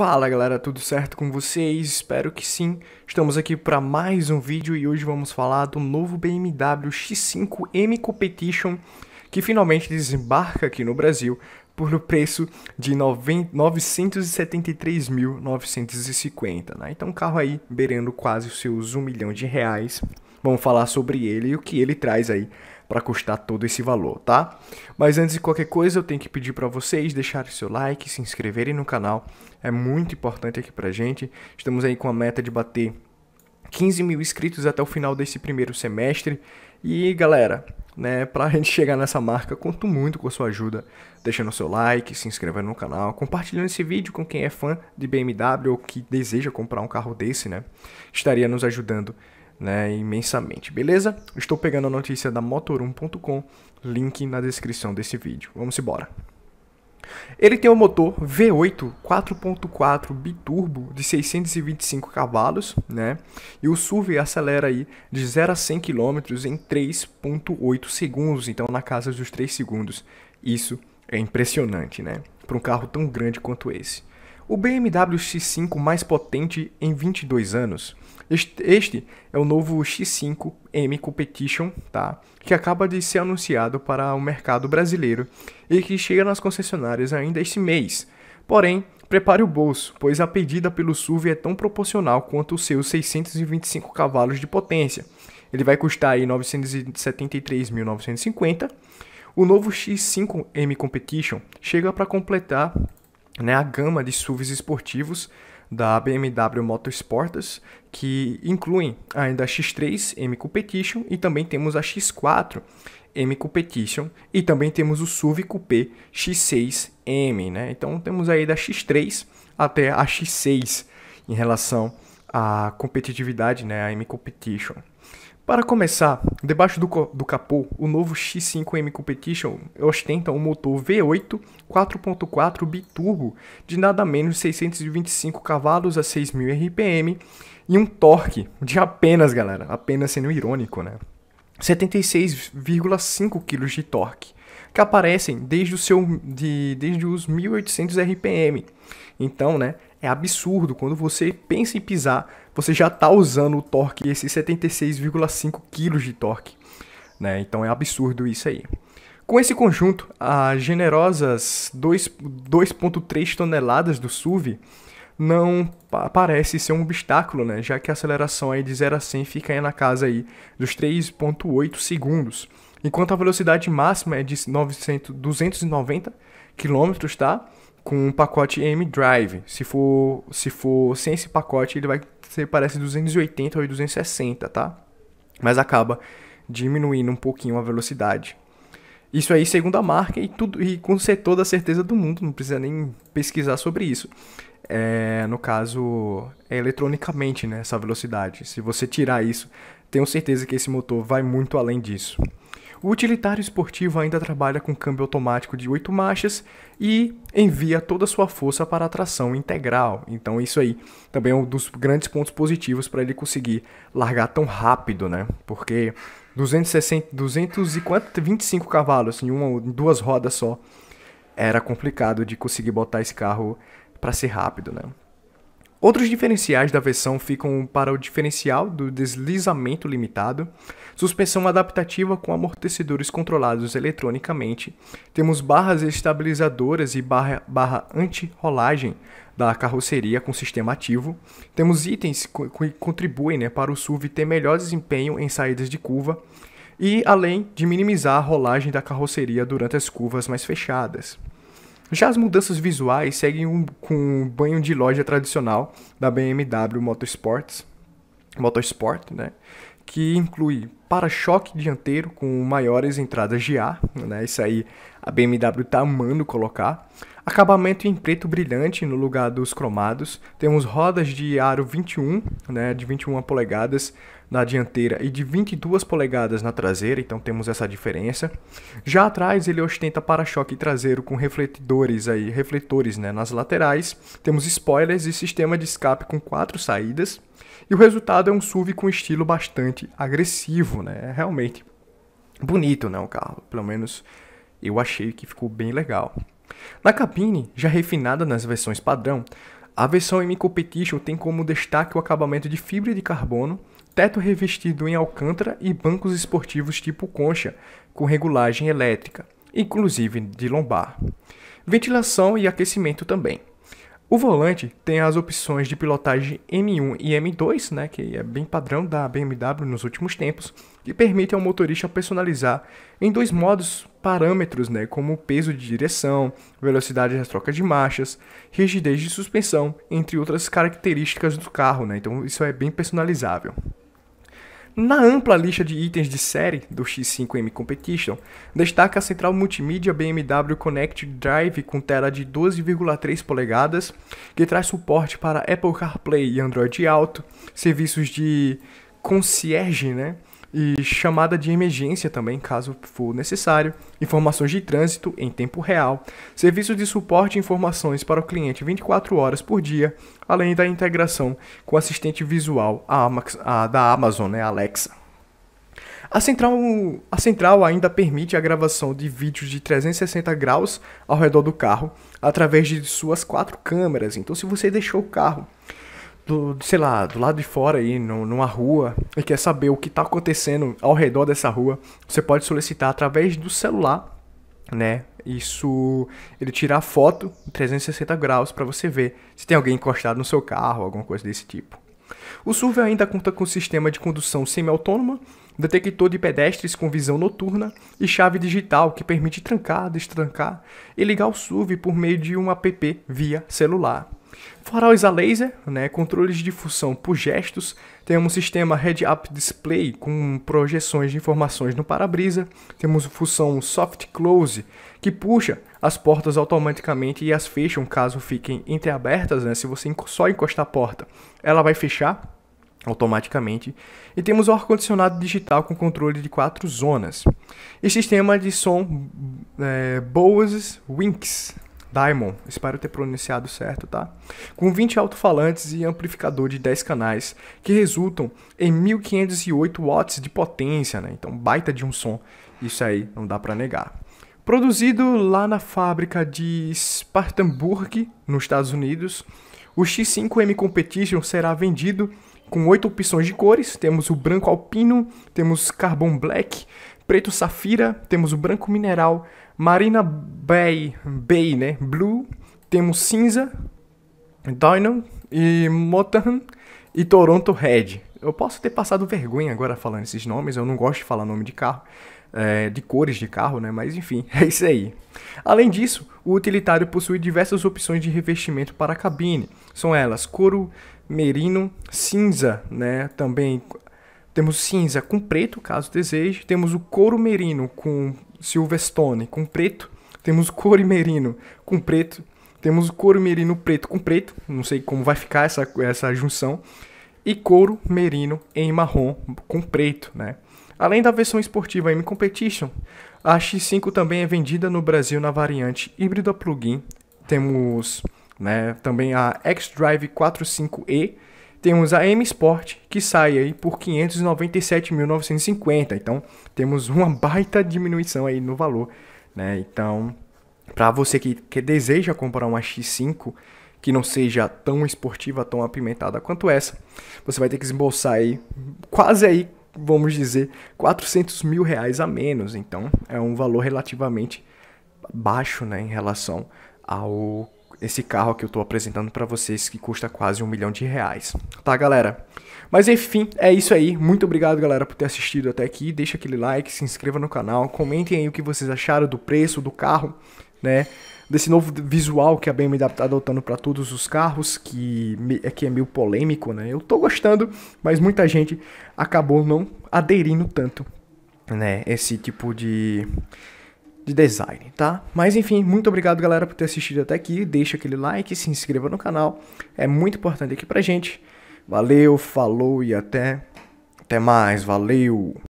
Fala galera, tudo certo com vocês? Espero que sim. Estamos aqui para mais um vídeo e hoje vamos falar do novo BMW X5 M Competition que finalmente desembarca aqui no Brasil por um preço de 973.950, né? Então um carro aí beirando quase os seus 1 milhão de reais. Vamos falar sobre ele e o que ele traz aí para custar todo esse valor, tá? Mas antes de qualquer coisa, eu tenho que pedir para vocês deixarem seu like, se inscreverem no canal, é muito importante aqui pra gente. Estamos aí com a meta de bater 15 mil inscritos até o final desse primeiro semestre. E galera, né, pra gente chegar nessa marca, conto muito com a sua ajuda, deixando seu like, se inscrevendo no canal, compartilhando esse vídeo com quem é fã de BMW ou que deseja comprar um carro desse, né? Estaria nos ajudando né, imensamente, beleza? Estou pegando a notícia da motor1.com, link na descrição desse vídeo. Vamos embora. Ele tem um motor V8 4.4 biturbo de 625 cavalos, né? E o SUV acelera aí de 0 a 100 km em 3.8 segundos, então na casa dos 3 segundos. Isso é impressionante, né? Para um carro tão grande quanto esse o BMW X5 mais potente em 22 anos. Este é o novo X5M Competition, tá? que acaba de ser anunciado para o mercado brasileiro e que chega nas concessionárias ainda este mês. Porém, prepare o bolso, pois a pedida pelo SUV é tão proporcional quanto os seus 625 cavalos de potência. Ele vai custar aí 973.950. O novo X5M Competition chega para completar né, a gama de SUVs esportivos da BMW Motorsports, que incluem ainda a X3 M Competition e também temos a X4 M Competition e também temos o SUV Coupé X6 M, né? Então temos aí da X3 até a X6 em relação à competitividade, né, a M Competition. Para começar, debaixo do, do, capô, o novo X5M Competition ostenta um motor V8 4.4 biturbo de nada menos 625 cavalos a 6.000 RPM e um torque de apenas, galera, apenas sendo irônico, né? 76,5 kg de torque, que aparecem desde, o seu, de, desde os 1.800 RPM. Então, né, é absurdo quando você pensa em pisar você já está usando o torque, esses 76,5 kg de torque. Né? Então é absurdo isso aí. Com esse conjunto, as generosas 2.3 toneladas do SUV não parece ser um obstáculo, né? já que a aceleração aí de 0 a 100 fica na casa aí dos 3.8 segundos, enquanto a velocidade máxima é de 900, 290 km, tá? com um pacote M-Drive. Se for, se for sem esse pacote, ele vai ser, parece 280 ou 260, tá? Mas acaba diminuindo um pouquinho a velocidade. Isso aí segundo a marca e tudo e com toda a certeza do mundo, não precisa nem pesquisar sobre isso. É, no caso, é eletronicamente, né, essa velocidade. Se você tirar isso, tenho certeza que esse motor vai muito além disso. O utilitário esportivo ainda trabalha com câmbio automático de 8 marchas e envia toda a sua força para a tração integral. Então isso aí também é um dos grandes pontos positivos para ele conseguir largar tão rápido, né? Porque 260, 225 cavalos em uma duas rodas só era complicado de conseguir botar esse carro para ser rápido, né? Outros diferenciais da versão ficam para o diferencial do deslizamento limitado, suspensão adaptativa com amortecedores controlados eletronicamente, temos barras estabilizadoras e barra, barra anti-rolagem da carroceria com sistema ativo, temos itens que contribuem né, para o SUV ter melhor desempenho em saídas de curva e além de minimizar a rolagem da carroceria durante as curvas mais fechadas. Já as mudanças visuais seguem um, com um banho de loja tradicional da BMW Motorsports, Motorsport, né? que inclui para-choque dianteiro com maiores entradas de ar, né? Isso aí a BMW tá amando colocar. Acabamento em preto brilhante no lugar dos cromados. Temos rodas de aro 21, né, de 21 polegadas na dianteira e de 22 polegadas na traseira, então temos essa diferença. Já atrás ele ostenta para-choque traseiro com refletidores aí, refletores, né, nas laterais. Temos spoilers e sistema de escape com quatro saídas. E o resultado é um SUV com estilo bastante agressivo, mesmo, né? É realmente bonito, né, o carro. Pelo menos eu achei que ficou bem legal. Na cabine, já refinada nas versões padrão, a versão M Competition tem como destaque o acabamento de fibra de carbono, teto revestido em alcântara e bancos esportivos tipo concha, com regulagem elétrica, inclusive de lombar. Ventilação e aquecimento também. O volante tem as opções de pilotagem M1 e M2, né, que é bem padrão da BMW nos últimos tempos, que permite ao motorista personalizar em dois modos parâmetros, né, como peso de direção, velocidade das trocas de marchas, rigidez de suspensão, entre outras características do carro, né? Então isso é bem personalizável. Na ampla lista de itens de série do X5M Competition, destaca a central multimídia BMW Connect Drive com tela de 12,3 polegadas, que traz suporte para Apple CarPlay e Android Auto, serviços de concierge, né? e chamada de emergência também, caso for necessário, informações de trânsito em tempo real, serviço de suporte e informações para o cliente 24 horas por dia, além da integração com assistente visual da Amazon, né, Alexa. A central, a central ainda permite a gravação de vídeos de 360 graus ao redor do carro através de suas quatro câmeras. Então, se você deixou o carro do, sei lá, do lado de fora aí, no, numa rua, e quer saber o que está acontecendo ao redor dessa rua, você pode solicitar através do celular, né? Isso, ele tira a foto 360 graus para você ver se tem alguém encostado no seu carro, alguma coisa desse tipo. O SUV ainda conta com sistema de condução semi-autônoma, detector de pedestres com visão noturna e chave digital que permite trancar, destrancar e ligar o SUV por meio de um app via celular. Faróis a laser, né, controles de difusão por gestos, temos um sistema head-up display com projeções de informações no para-brisa, temos a função soft close que puxa as portas automaticamente e as fecham caso fiquem entreabertas, né, se você só encostar a porta, ela vai fechar automaticamente. E temos o ar-condicionado digital com controle de quatro zonas. E sistema de som é, Bose Winx, Daimon, espero ter pronunciado certo, tá? Com 20 alto-falantes e amplificador de 10 canais, que resultam em 1508 watts de potência, né? Então, baita de um som. Isso aí não dá para negar. Produzido lá na fábrica de Spartanburg, nos Estados Unidos, o X5M Competition será vendido com oito opções de cores. Temos o branco alpino, temos carbon black, preto safira, temos o branco mineral, marina bay, bay né, blue, temos cinza, Dynam e Motan e Toronto Red. Eu posso ter passado vergonha agora falando esses nomes, eu não gosto de falar nome de carro, é, de cores de carro, né? Mas enfim, é isso aí. Além disso, o utilitário possui diversas opções de revestimento para a cabine. São elas couro, merino, cinza, né? Também temos cinza com preto, caso deseje. Temos o couro merino com silverstone com preto. Temos o couro merino com preto. Temos o couro merino preto com preto. Não sei como vai ficar essa, essa junção. E couro merino em marrom com preto, né? Além da versão esportiva M Competition, a X5 também é vendida no Brasil na variante híbrida plug-in. Temos né, também a X-Drive 45E, temos a M Sport, que sai aí por 597.950. Então, temos uma baita diminuição aí no valor, né? Então, para você que, que deseja comprar uma X5 que não seja tão esportiva, tão apimentada quanto essa, você vai ter que desembolsar aí quase aí, vamos dizer, 400 mil reais a menos. Então, é um valor relativamente baixo, né, em relação ao esse carro que eu estou apresentando para vocês, que custa quase um milhão de reais. Tá, galera? Mas enfim, é isso aí. Muito obrigado, galera, por ter assistido até aqui. Deixa aquele like, se inscreva no canal, comentem aí o que vocês acharam do preço do carro, né? Desse novo visual que a BMW está adotando para todos os carros, que, é que é meio polêmico, né? Eu estou gostando, mas muita gente acabou não aderindo tanto, né? Esse tipo de de design, tá? Mas enfim, muito obrigado galera por ter assistido até aqui. Deixa aquele like, se inscreva no canal. É muito importante aqui pra gente. Valeu, falou e até até mais. Valeu.